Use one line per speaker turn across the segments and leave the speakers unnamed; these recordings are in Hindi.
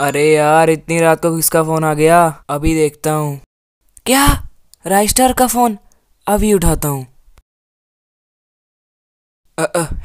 अरे यार इतनी रात को किसका फोन आ गया अभी देखता हूँ क्या राइस्टार का फोन अभी उठाता हूँ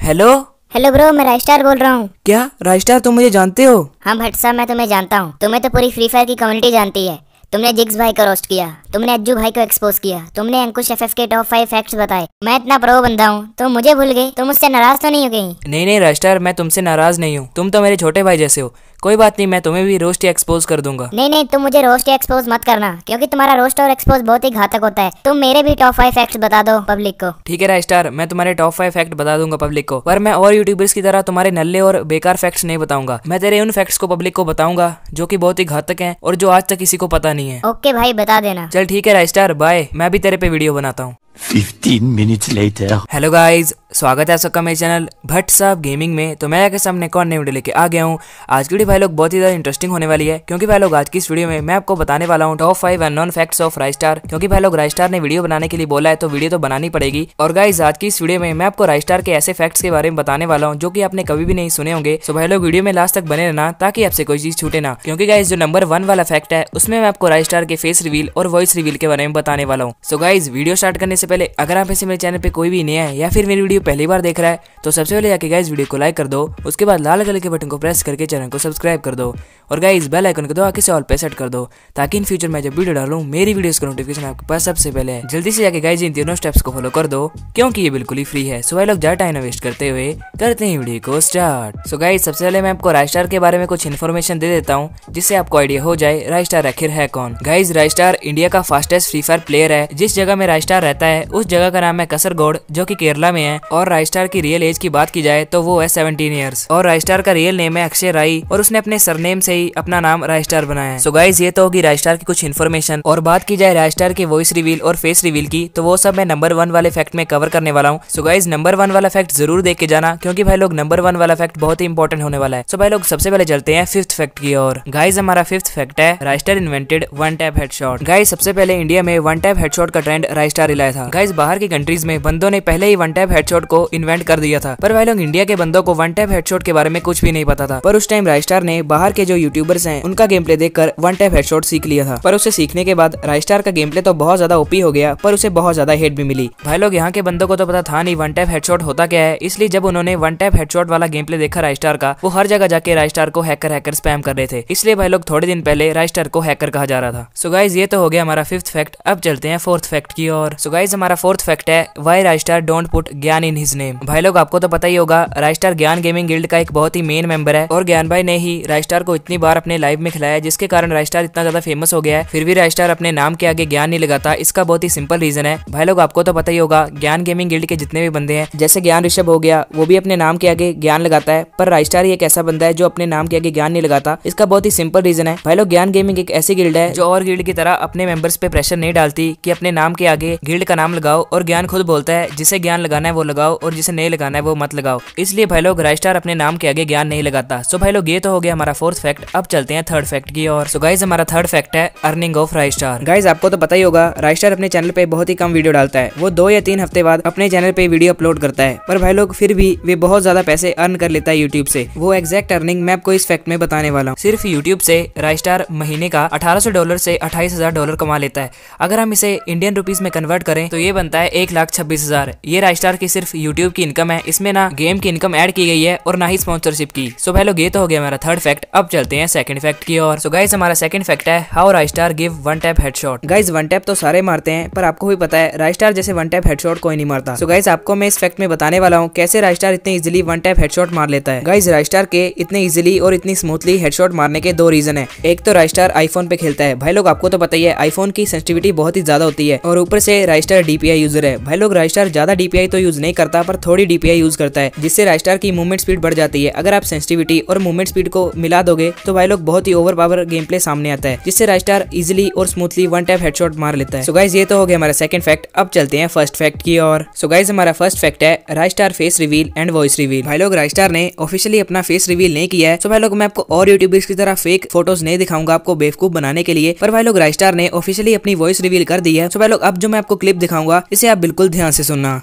हेलो हेलो ब्रो मैं राइस्टार बोल रहा हूँ क्या राइस्टार तुम मुझे जानते हो हाँ भट्ट साहब मैं तुम्हें जानता हूँ तुम्हें तो पूरी फ्री फायर की कम्युनिटी जानती है तुमने जिग्स भाई को रोस्ट किया तुमने अज्जू भाई को एक्सपोज किया तुमने अंकुश एफएफ के टॉप फाइव फैक्ट्स बताए मैं इतना प्रो बंदा हूँ तुम तो मुझे भूल गए तुम मुझसे नाराज तो नहीं हो गई नहीं नहीं रस्टर मैं तुमसे नाराज नहीं हूँ तुम तो मेरे छोटे भाई जैसे हो कोई बात नहीं मैं तुम्हें भी रोस्ट या एक्सपोज कर दूंगा नहीं नहीं तुम मुझे रोस्ट या एक्सपोज मत करना क्योंकि तुम्हारा रोस्ट और एक्सपोज बहुत ही घातक होता है तुम मेरे भी टॉप फाइव फैक्ट बता दो पब्लिक को ठीक है स्टार मैं तुम्हारे टॉप फाइव फैक्ट बता दूंगा पब्लिक को पर मैं और यूट्यूबर्स की तरह तुम्हारे नल्ले और बेकार फैक्ट्स नहीं बताऊंगा मैं तेरे उन फैक्ट्स को पब्लिक को बताऊंगा जो की बहुत ही घातक है और जो आज तक किसी को पता नहीं है ओके भाई बता देना चल ठीक है स्टार बाय मैं भी तेरे पे वीडियो बनाता हूँ 15 minutes later. Hello guys, स्वागत है सबका मेरे चैनल भट्ट साहब गेमिंग में तो मैं आपके सामने कौन नई वीडियो लेके आ गया हूँ आज की वीडियो भाई लोग बहुत ही ज़्यादा इंटरेस्टिंग होने वाली है क्योंकि भाई लोग आज की इस वीडियो में मैं आपको बताने वाला हूँ top five known facts of star क्योंकि भाई लोग स्टार ने वीडियो बनाने के लिए बोला है तो वीडियो तो बनानी पड़ेगी और गाइज आज की इस वीडियो में मैं आपको स्टार के ऐसे फैक्ट्स के बारे में बताने वाला हूँ जो की आपने कभी भी नहीं सुने होंगे तो भाई लोग वीडियो में लास्ट तक बने रहना ताकि आपसे कोई चीज़ छूटे ना क्योंकि गाइज जो नंबर वन वाला फैक्ट है उसमें मैं आपको राइ स्टार के फेस रिवील और वॉइस रिवील के बारे में बताने वाला हूँ सो गाइज वीडियो स्टार्ट करने से पहले अगर आप ऐसे मेरे चैनल पर कोई भी नया है या फिर मेरी वीडियो पहली बार देख रहा है तो सबसे पहले जाके गाइज वीडियो को लाइक कर दो उसके बाद लाल कलर के बटन को प्रेस करके चैनल को सब्सक्राइब कर दो और गाइज बेल आइकन को दो आके से ऑल पे सेट कर दो ताकि इन फ्यूचर मैं जब वीडियो डालू मेरी वीडियो का नोटिफिकेशन आपके पास सबसे पहले है जल्दी से जाके गाइज इन तीनों स्टेप्स को फॉलो कर दो क्योंकि ये बिल्कुल ही फ्री है सो वाई लोग ज्यादा टाइम वेस्ट करते हुए करते हैं वीडियो को स्टार्ट सो गाइज सबसे पहले मैं आपको राइस्टार के बारे में कुछ इन्फॉर्मेशन दे देता हूँ जिससे आपको आइडिया हो जाए राइस्टार आखिर है कौन गाइज राइस्टार इंडिया का फास्टेस्ट फ्री फायर प्लेयर है जिस जगह में राइस्टार रहता है उस जगह का नाम है कसरगोड जो की केरला में है और राइस्टार की रियल एज की बात की जाए तो वो है सेवनटीन ईयर्स और राइस्टार का रियल नेम है अक्षय राई और उसने अपने सरनेम से ही अपना नाम राइस्टार बनाया सो गाइज ये तो होगी राइस्टार की कुछ इन्फॉर्मेशन और बात की जाए राइस्टार के वॉइस रिवील और फेस रिवील की तो वो सब मैं नंबर वन वाले फैक्ट में कवर करने वाला हूँ सो गाइज नंबर वन वाला फैक्ट जरूर देख के जाना क्योंकि भाई लोग नंबर वन वाला फैक्ट बहुत ही इंपॉर्टेंट होने वाला है सो भाई लोग सबसे पहले चलते हैं फिफ्थ फैक्ट की और गाइज हमारा फिफ्थ फैक्ट है Raistar invented one tap headshot guys सबसे पहले इंडिया में वन टैप हेडशॉट का ट्रेंड राइस्टार लाया था गाइज बाहर की कंट्रीज में बंदों ने पहले ही वन टैप हेडशॉट हेडशॉट को इन्वेंट कर दिया था पर वह लोग इंडिया के बंदों को वन टैप हेडशॉट के बारे में कुछ भी नहीं पता था पर उस टाइम राइस्टार ने बाहर के जो यूट्यूबर्स हैं उनका गेम प्ले देखकर वन टैप हेडशॉट सीख लिया था पर उसे सीखने के बाद राइस्टार का गेम प्ले तो बहुत ज्यादा ओपी हो गया पर उसे बहुत ज्यादा हेट भी मिली भाई लोग यहाँ के बंदों को तो पता था नहीं वन टैप हेडशॉट होता क्या है इसलिए जब उन्होंने वन टैप हेडशॉट वाला गेम प्ले देखा राइस्टार का वो हर जगह जाके राइस्टार को हैकर हैकर स्पैम कर रहे थे इसलिए भाई लोग थोड़े दिन पहले राइस्टार को हैकर कहा जा रहा था सो गाइज ये तो हो गया हमारा फिफ्थ फैक्ट अब चलते हैं फोर्थ फैक्ट की और सो गाइज हमारा फोर्थ फैक्ट है वाई राइस्टार डोंट पुट ज्ञान ज्ञान इन हिज नेम भाई लोग आपको तो पता ही होगा राइस्टार ज्ञान गेमिंग गिल्ड का एक बहुत ही मेन मेंबर है और ज्ञान भाई ने ही राइस्टार को इतनी बार अपने लाइव में खिलाया जिसके कारण राइस्टार इतना ज्यादा फेमस हो गया है फिर भी राइस्टार अपने नाम के आगे ज्ञान नहीं लगाता इसका बहुत ही सिंपल रीजन है भाई लोग आपको तो पता ही होगा ज्ञान गेमिंग गिल्ड के जितने भी बंदे हैं जैसे ज्ञान ऋषभ हो गया वो भी अपने नाम के आगे ज्ञान लगाता है पर राइस्टार एक ऐसा बंदा है जो अपने नाम के आगे ज्ञान नहीं लगाता इसका बहुत ही सिंपल रीजन है भाई लोग ज्ञान गेमिंग एक ऐसी गिल्ड है जो और गिल्ड की तरह अपने मेंबर्स पे प्रेशर नहीं डालती कि अपने नाम के आगे गिल्ड का नाम लगाओ और ज्ञान खुद बोलता है जिसे ज्ञान लगाना है वो लगाओ और जिसे नहीं लगाना है वो मत लगाओ इसलिए भाई लोग राइस्टार अपने नाम के आगे ज्ञान नहीं लगाता सो भाई लोग ये तो हो गया हमारा फोर्थ फैक्ट अब चलते हैं थर्ड फैक्ट की और सो गाइज हमारा थर्ड फैक्ट है अर्निंग ऑफ राइस्टार गाइज आपको तो पता ही होगा राइस्टार अपने चैनल पे बहुत ही कम वीडियो डालता है वो दो या तीन हफ्ते बाद अपने चैनल पे वीडियो अपलोड करता है पर भाई लोग फिर भी वे बहुत ज्यादा पैसे अर्न कर लेता है यूट्यूब से वो एक्जेक्ट अर्निंग मैं आपको इस फैक्ट में बताने वाला हूँ सिर्फ यूट्यूब से राइस्टार महीने का अठारह डॉलर से 28000 डॉलर कमा लेता है अगर हम इसे इंडियन रुपीज में कन्वर्ट करें तो ये बनता है एक लाख छब्बीस हजार ये राइस्टार की सिर्फ सिर्फ यूट्यूब की इनकम है इसमें ना गेम की इनकम एड की गई है और ना ही स्पॉन्सरशिप की सो so, पहले ये तो हो गया हमारा थर्ड फैक्ट अब चलते हैं सेकंड फैक्ट की और सो गाइज हमारा सेकंड फैक्ट है how star give one tap shot guys one tap तो सारे मारते हैं पर आपको भी पता है स्टार जैसे वन टैप हेड शॉट कोई नहीं मारता सो so, गाइज आपको मैं इस फैक्ट में बताने वाला हूँ कैसे स्टार इतने इजिली वन टैप हेडशॉट मार लेता है गाइज स्टार के इतने इजिली और इतनी स्मूथली हेडशॉट मारने के दो रीजन है एक तो स्टार आईफोन पे खेलता है भाई लोग आपको तो पता ही है आईफोन की सेंसिटिविटी बहुत ही ज्यादा होती है और ऊपर से स्टार डीपीआई यूजर है भाई लोग स्टार ज्यादा डीपीआई तो यूज नहीं नहीं करता पर थोड़ी डीपीआई यूज करता है जिससे राइस्टार की मूवमेंट स्पीड बढ़ जाती है अगर आप सेंसिटिविटी और मूवमेंट स्पीड को मिला दोगे तो भाई लोग बहुत ही ओवर पावर गेम प्ले सामने आता है जिससे राइस्टार इजिली और स्मूथली वन टैप हेडशॉट मार लेता है सो so ये तो हो गया हमारा सेकंड फैक्ट अब चलते हैं फर्स्ट फैक्ट की और सोगाइज so हमारा फर्स्ट फैक्ट है Raistar face reveal and voice reveal भाई लोग राइस्टार ने ऑफिशियली अपना फेस रिवील नहीं किया है सो भाई लोग मैं आपको और यूट्यूबर्स की तरह फेक फोटोज नहीं दिखाऊंगा आपको बेवकूफ बनाने के लिए पर भाई लोग राइस्टार ने ऑफिशियली अपनी वॉइस रिवील कर दी है तो भाई लोग अब जो मैं आपको क्लिप दिखाऊंगा इसे आप बिल्कुल ध्यान से सुनना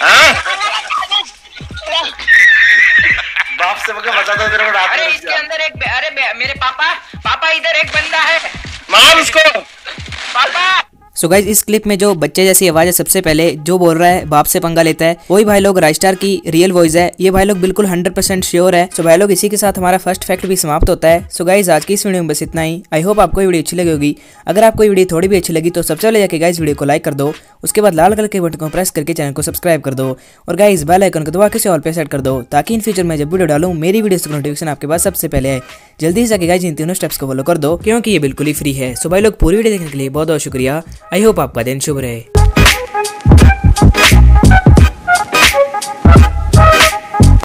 हाँ? बाप से मगर बताता तेरे को अरे इसके अंदर एक अरे मेरे पापा पापा इधर एक बंदा है मार उसको पापा सो गाइज इस क्लिप में जो बच्चे जैसी आवाज है सबसे पहले जो बोल रहा है बाप से पंगा लेता है वही भाई लोग राइस्टार की रियल वॉइस है ये भाई लोग बिल्कुल हंड्रेड परसेंट श्योर है सो भाई लोग इसी के साथ हमारा फर्स्ट फैक्ट भी समाप्त होता है सो गाइज आज की इस वीडियो में बस इतना ही आई होप आपको वीडियो अच्छी लगी होगी अगर आपको वीडियो थोड़ी भी अच्छी लगी तो सबसे पहले जाकर गाइज वीडियो को लाइक कर दो उसके बाद लाल कलर के बटन को प्रेस करके चैनल को सब्सक्राइब कर दो और गाइज बेल आइकन को दबा किसी और पे सेट कर दो ताकि इन फ्यूचर में जब वीडियो डालू मेरी वीडियो का नोटिफिकेशन आपके पास सबसे पहले है जल्दी से जाके गाइज इन तीनों स्टेप्स को फॉलो कर दो क्योंकि ये बिल्कुल ही फ्री है सो भाई लोग पूरी वीडियो देखने के लिए बहुत बहुत शुक्रिया आई होप आपका दिन शुभ रहे